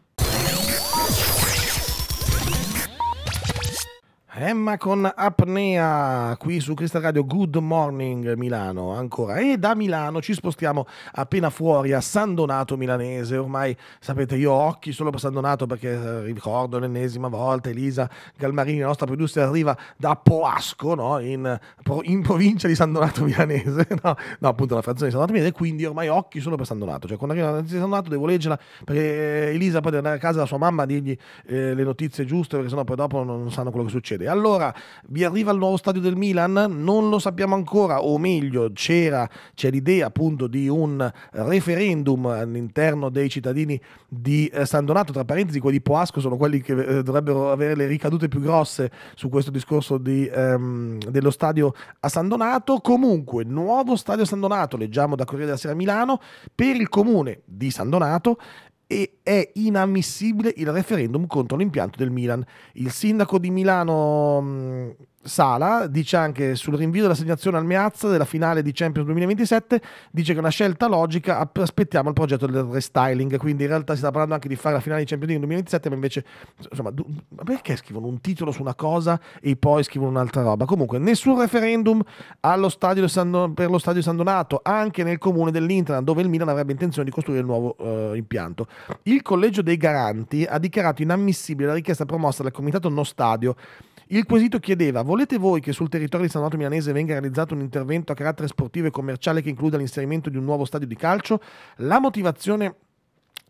Emma con apnea qui su Crystal Radio Good Morning Milano ancora e da Milano ci spostiamo appena fuori a San Donato Milanese ormai sapete io ho occhi solo per San Donato perché eh, ricordo l'ennesima volta Elisa Galmarini la nostra producer arriva da Poasco no? in, in, provincia di San Donato Milanese no? no appunto la frazione di San Donato Milanese quindi ormai ho occhi solo per San Donato cioè quando arrivo di San Donato devo leggerla perché eh, Elisa poi deve andare a casa da sua mamma a dirgli eh, le notizie giuste perché sennò poi dopo non sanno quello che succede succede? Allora vi arriva il nuovo stadio del Milan? Non lo sappiamo ancora, o meglio, c'era, c'è l'idea appunto di un referendum all'interno dei cittadini di eh, San Donato, tra parentesi quelli di Poasco sono quelli che eh, dovrebbero avere le ricadute più grosse su questo discorso di, ehm, dello stadio a San Donato. Comunque, nuovo stadio a San Donato, leggiamo da Corriere della Sera Milano, per il comune di San Donato e è inammissibile il referendum contro l'impianto del Milan. Il sindaco di Milano mm, Sala dice anche sul rinvio dell'assegnazione al Meazza della finale di Champions 2027 dice che è una scelta logica aspettiamo il progetto del restyling quindi in realtà si sta parlando anche di fare la finale di Champions League 2027 ma invece insomma perché scrivono un titolo su una cosa e poi scrivono un'altra roba comunque nessun referendum Don, per lo stadio San Donato anche nel comune dell'Interland dove il Milan avrebbe intenzione di costruire il nuovo eh, impianto il collegio dei garanti ha dichiarato inammissibile la richiesta promossa dal comitato no stadio il quesito chiedeva volete voi che sul territorio di San Donato Milanese venga realizzato un intervento a carattere sportivo e commerciale che includa l'inserimento di un nuovo stadio di calcio? La motivazione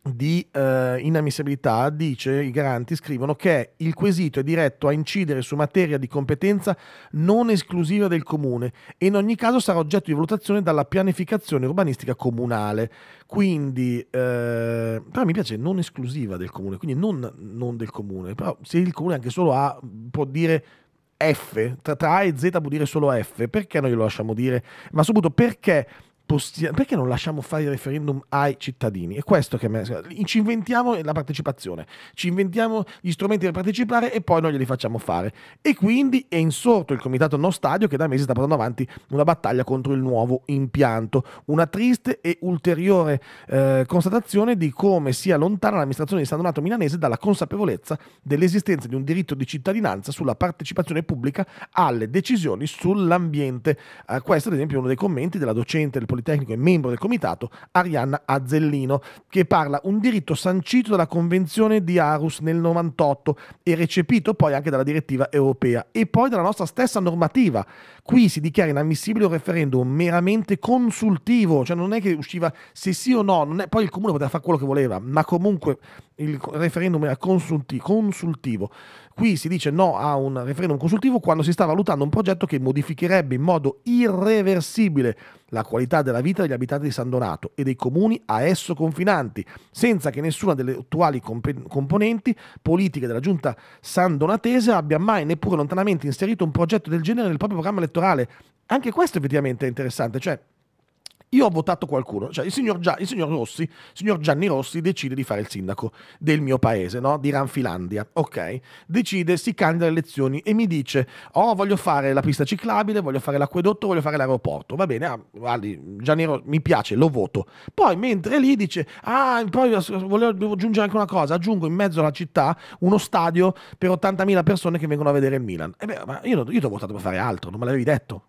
di eh, inammissibilità dice i garanti scrivono che il quesito è diretto a incidere su materia di competenza non esclusiva del comune e in ogni caso sarà oggetto di valutazione dalla pianificazione urbanistica comunale quindi eh, però mi piace non esclusiva del comune quindi non, non del comune però se il comune anche solo ha può dire F, tra, tra A e Z vuol dire solo F, perché noi lo lasciamo dire? Ma soprattutto perché impostiamo, perché non lasciamo fare il referendum ai cittadini? È questo che me, ci inventiamo la partecipazione, ci inventiamo gli strumenti per partecipare e poi non glieli facciamo fare. E quindi è insorto il comitato No Stadio che da mesi sta portando avanti una battaglia contro il nuovo impianto. Una triste e ulteriore eh, constatazione di come sia lontana l'amministrazione di San Donato Milanese dalla consapevolezza dell'esistenza di un diritto di cittadinanza sulla partecipazione pubblica alle decisioni sull'ambiente. Eh, questo ad esempio è uno dei commenti della docente del Politecnico Politecnico e membro del comitato, Arianna Azzellino, che parla un diritto sancito dalla Convenzione di Arus nel 98 e recepito poi anche dalla direttiva europea e poi dalla nostra stessa normativa. Qui si dichiara inammissibile un referendum meramente consultivo, cioè non è che usciva se sì o no, è, poi il comune poteva fare quello che voleva, ma comunque il referendum era consultivo. Qui si dice no a un referendum consultivo quando si sta valutando un progetto che modificherebbe in modo irreversibile la qualità della vita degli abitanti di San Donato e dei comuni a esso confinanti, senza che nessuna delle attuali comp- componenti politiche della giunta san donatese abbia mai neppure lontanamente inserito un progetto del genere nel proprio programma elettorale. Anche questo effettivamente è interessante, cioè io ho votato qualcuno, cioè il signor, Gia, il signor, Rossi, il signor Gianni Rossi decide di fare il sindaco del mio paese, no? di Ranfilandia, ok? Decide, si candida alle elezioni e mi dice, oh voglio fare la pista ciclabile, voglio fare l'acquedotto, voglio fare l'aeroporto, va bene, ah, Gianni Rossi mi piace, lo voto. Poi mentre lì dice, ah poi volevo aggiungere anche una cosa, aggiungo in mezzo alla città uno stadio per 80.000 persone che vengono a vedere il Milan. E beh, ma io, io ti ho votato per fare altro, non me l'avevi detto.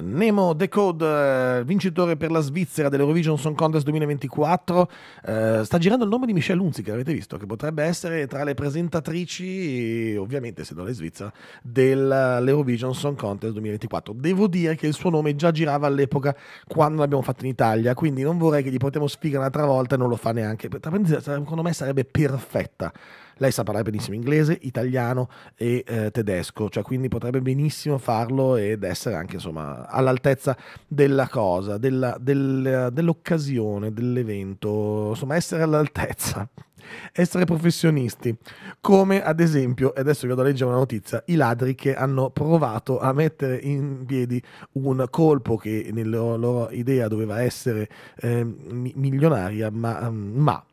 Nemo The Code, eh, vincitore per la Svizzera dell'Eurovision Song Contest 2024, eh, sta girando il nome di Michelle Lunzi, che avete visto, che potrebbe essere tra le presentatrici, ovviamente se non è Svizzera, dell'Eurovision Song Contest 2024. Devo dire che il suo nome già girava all'epoca quando l'abbiamo fatto in Italia, quindi non vorrei che gli portiamo sfiga un'altra volta e non lo fa neanche. Secondo me sarebbe perfetta lei sa parlare benissimo inglese, italiano e eh, tedesco, cioè quindi potrebbe benissimo farlo ed essere anche insomma all'altezza della cosa, della, del, dell'occasione, dell'evento, insomma essere all'altezza essere professionisti, come ad esempio, e adesso vi vado a leggere una notizia, i ladri che hanno provato a mettere in piedi un colpo che nella loro idea doveva essere eh, milionaria, ma, mm, ma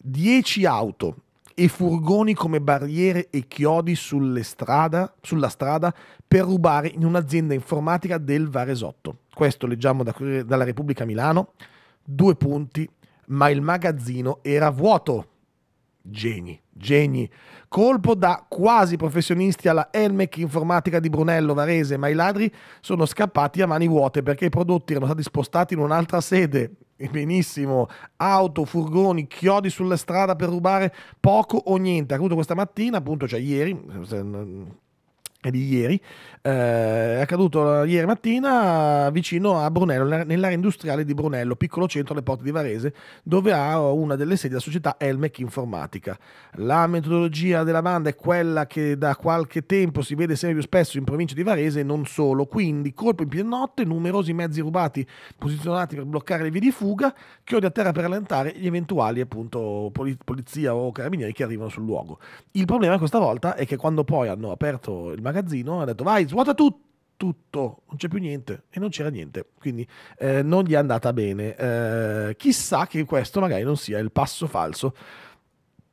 10 auto e furgoni come barriere e chiodi sulle strada, sulla strada per rubare in un'azienda informatica del Varesotto. Questo leggiamo da, dalla Repubblica Milano. Due punti, ma il magazzino era vuoto. Geni, geni. Colpo da quasi professionisti alla Elmec Informatica di Brunello Varese, ma i ladri sono scappati a mani vuote perché i prodotti erano stati spostati in un'altra sede benissimo, auto, furgoni, chiodi sulla strada per rubare poco o niente. Ha avuto questa mattina, appunto, cioè ieri, è di ieri, eh, è accaduto ieri mattina vicino a Brunello, nell'area industriale di Brunello, piccolo centro alle porte di Varese, dove ha una delle sedi della società Elmec Informatica. La metodologia della banda è quella che da qualche tempo si vede sempre più spesso in provincia di Varese e non solo, quindi colpo in piena notte, numerosi mezzi rubati posizionati per bloccare le vie di fuga, chiodi a terra per allentare gli eventuali appunto polizia o carabinieri che arrivano sul luogo. Il problema questa volta è che quando poi hanno aperto il magazzino hanno detto vai svuota tutto tutto, non c'è più niente e non c'era niente, quindi eh, non gli è andata bene. Eh, chissà che questo magari non sia il passo falso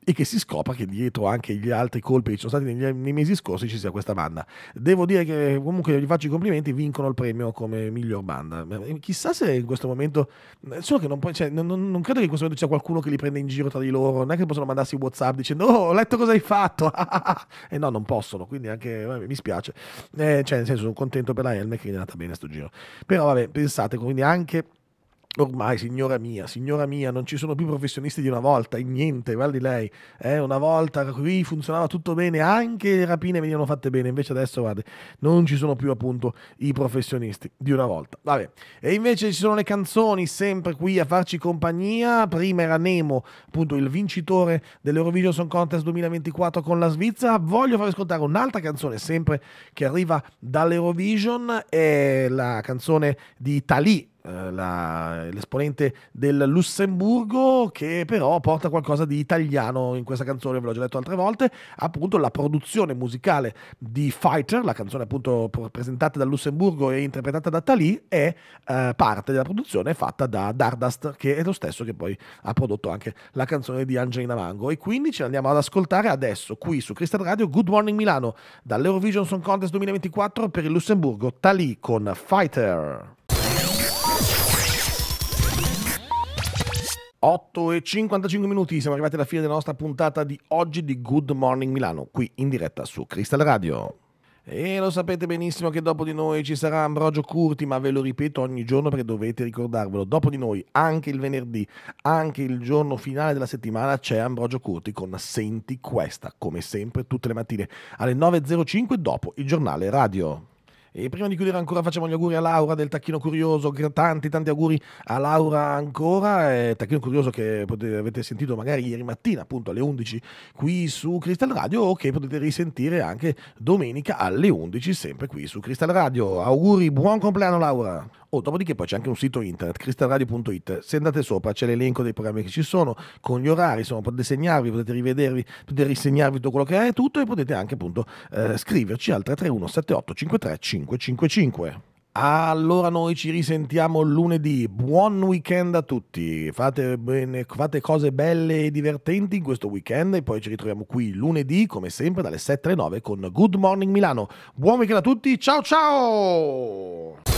e che si scopra che dietro anche gli altri colpi che ci sono stati negli, nei mesi scorsi ci sia questa banda. Devo dire che comunque gli faccio i complimenti, vincono il premio come miglior banda. Eh, chissà se in questo momento, eh, solo che non, cioè, non, non credo che in questo momento c'è qualcuno che li prende in giro tra di loro, non è che possono mandarsi WhatsApp dicendo oh ho letto cosa hai fatto, e no non possono, quindi anche vabbè, mi spiace, eh, cioè nel senso sono contento per la Helme che è andata bene a sto giro. Però vabbè pensate, quindi anche Ormai, signora mia, signora mia, non ci sono più professionisti di una volta, in niente, guardi lei. Eh, una volta qui funzionava tutto bene, anche le rapine venivano fatte bene, invece adesso, guarda, non ci sono più appunto i professionisti di una volta. Vabbè. E invece ci sono le canzoni sempre qui a farci compagnia. Prima era Nemo, appunto il vincitore dell'Eurovision Song Contest 2024 con la Svizzera. Voglio farvi ascoltare un'altra canzone, sempre che arriva dall'Eurovision, è la canzone di Tali eh, la, l'esponente del Lussemburgo che però porta qualcosa di italiano in questa canzone, ve l'ho già detto altre volte, appunto la produzione musicale di Fighter, la canzone appunto presentata dal Lussemburgo e interpretata da Talì, è eh, parte della produzione fatta da Dardust, che è lo stesso che poi ha prodotto anche la canzone di Angelina Mango. E quindi ce l'andiamo ad ascoltare adesso qui su Crystal Radio Good Morning Milano dall'Eurovision Song Contest 2024 per il Lussemburgo, Talì con Fighter. 8 e 55 minuti, siamo arrivati alla fine della nostra puntata di oggi di Good Morning Milano, qui in diretta su Crystal Radio. E lo sapete benissimo che dopo di noi ci sarà Ambrogio Curti, ma ve lo ripeto ogni giorno perché dovete ricordarvelo. Dopo di noi, anche il venerdì, anche il giorno finale della settimana, c'è Ambrogio Curti con Senti Questa, come sempre tutte le mattine alle 9.05 dopo il giornale radio. E prima di chiudere ancora facciamo gli auguri a Laura del Tacchino Curioso, tanti tanti auguri a Laura ancora, eh, Tacchino Curioso che potete, avete sentito magari ieri mattina appunto alle 11 qui su Crystal Radio o che potete risentire anche domenica alle 11 sempre qui su Crystal Radio. Auguri, buon compleanno Laura! Oh, dopodiché poi c'è anche un sito internet, crystalradio.it, se andate sopra c'è l'elenco dei programmi che ci sono, con gli orari, insomma potete segnarvi, potete rivedervi, potete risegnarvi tutto quello che è tutto e potete anche appunto eh, scriverci al 331 78 53 555. Allora noi ci risentiamo lunedì, buon weekend a tutti, fate, bene, fate, cose belle e divertenti in questo weekend e poi ci ritroviamo qui lunedì come sempre dalle 7 alle 9 con Good Morning Milano. Buon weekend a tutti, ciao ciao!